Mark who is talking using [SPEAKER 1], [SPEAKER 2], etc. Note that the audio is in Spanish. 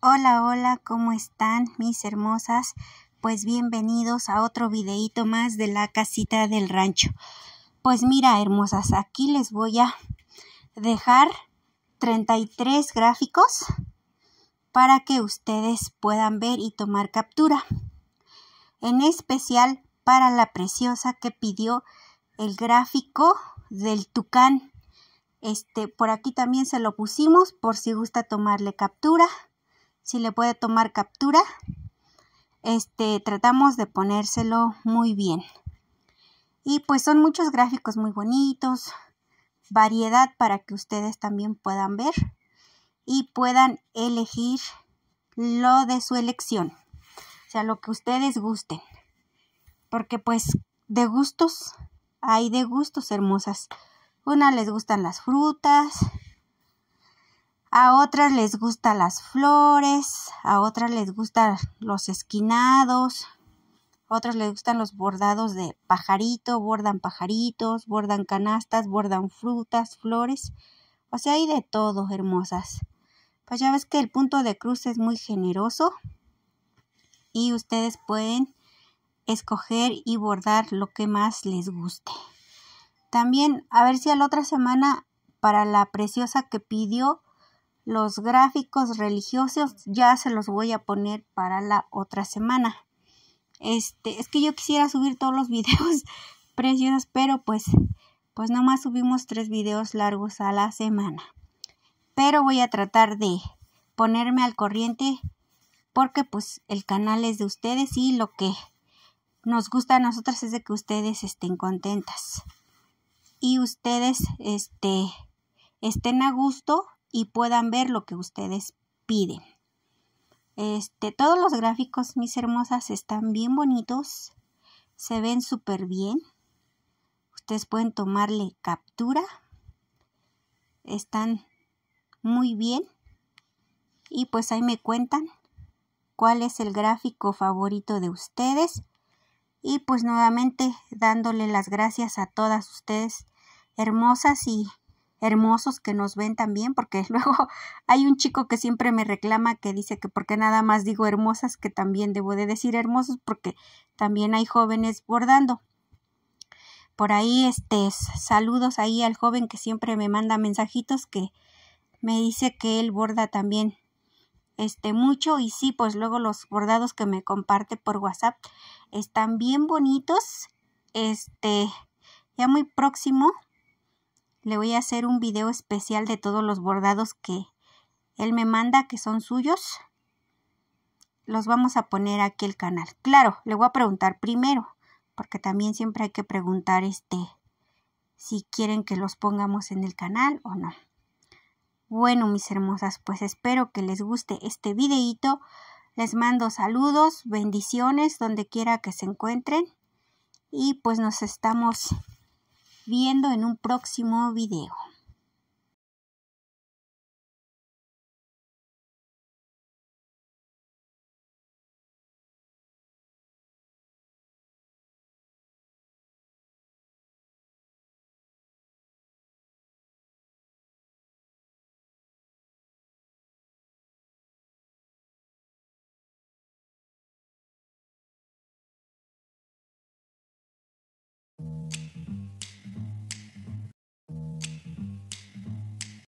[SPEAKER 1] Hola, hola, ¿cómo están mis hermosas? Pues bienvenidos a otro videíto más de la casita del rancho. Pues mira, hermosas, aquí les voy a dejar 33 gráficos para que ustedes puedan ver y tomar captura. En especial para la preciosa que pidió el gráfico del tucán. Este, por aquí también se lo pusimos por si gusta tomarle captura si le puede tomar captura, este, tratamos de ponérselo muy bien. Y pues son muchos gráficos muy bonitos, variedad para que ustedes también puedan ver y puedan elegir lo de su elección, o sea, lo que ustedes gusten, porque pues de gustos, hay de gustos hermosas. Una les gustan las frutas, a otras les gustan las flores, a otras les gustan los esquinados, a otras les gustan los bordados de pajarito, bordan pajaritos, bordan canastas, bordan frutas, flores. O sea, hay de todo, hermosas. Pues ya ves que el punto de cruz es muy generoso y ustedes pueden escoger y bordar lo que más les guste. También a ver si a la otra semana para la preciosa que pidió los gráficos religiosos ya se los voy a poner para la otra semana. Este, es que yo quisiera subir todos los videos preciosos, pero pues, pues nomás subimos tres videos largos a la semana. Pero voy a tratar de ponerme al corriente porque pues el canal es de ustedes y lo que nos gusta a nosotras es de que ustedes estén contentas y ustedes este, estén a gusto y puedan ver lo que ustedes piden. Este, todos los gráficos, mis hermosas, están bien bonitos. Se ven súper bien. Ustedes pueden tomarle captura. Están muy bien. Y pues ahí me cuentan cuál es el gráfico favorito de ustedes. Y pues nuevamente dándole las gracias a todas ustedes hermosas y hermosos que nos ven también, porque luego hay un chico que siempre me reclama que dice que porque nada más digo hermosas, que también debo de decir hermosos, porque también hay jóvenes bordando. Por ahí, este, saludos ahí al joven que siempre me manda mensajitos que me dice que él borda también este mucho y sí, pues luego los bordados que me comparte por WhatsApp están bien bonitos. Este, ya muy próximo le voy a hacer un video especial de todos los bordados que él me manda, que son suyos. Los vamos a poner aquí el canal. Claro, le voy a preguntar primero, porque también siempre hay que preguntar este si quieren que los pongamos en el canal o no. Bueno, mis hermosas, pues espero que les guste este videito. Les mando saludos, bendiciones, donde quiera que se encuentren. Y pues nos estamos viendo en un próximo video.